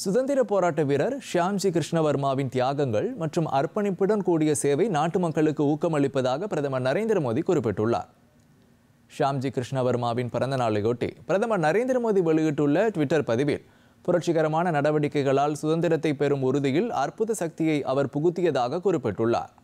சுதந்திர போராட்ட வீரர் ஷியாம்ஜி கிருஷ்ணவர்மாவின் தியாகங்கள் மற்றும் அர்ப்பணிப்புடன் கூடிய சேவை நாட்டு மக்களுக்கு ஊக்கமளிப்பதாக பிரதமர் நரேந்திர மோடி குறிப்பிட்டுள்ளார் ஷியாம்ஜி கிருஷ்ணவர்மாவின் பிறந்த நாளையொட்டி பிரதமர் நரேந்திர மோடி வெளியிட்டுள்ள ட்விட்டர் பதிவில் புரட்சிகரமான நடவடிக்கைகளால் சுதந்திரத்தை பெறும் உறுதியில் அற்புத சக்தியை அவர் புகுத்தியதாக குறிப்பிட்டுள்ளார்